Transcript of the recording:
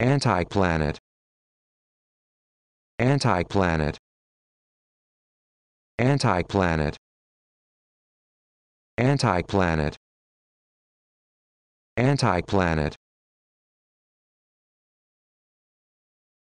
anti-planet anti-planet anti-planet anti-planet anti-planet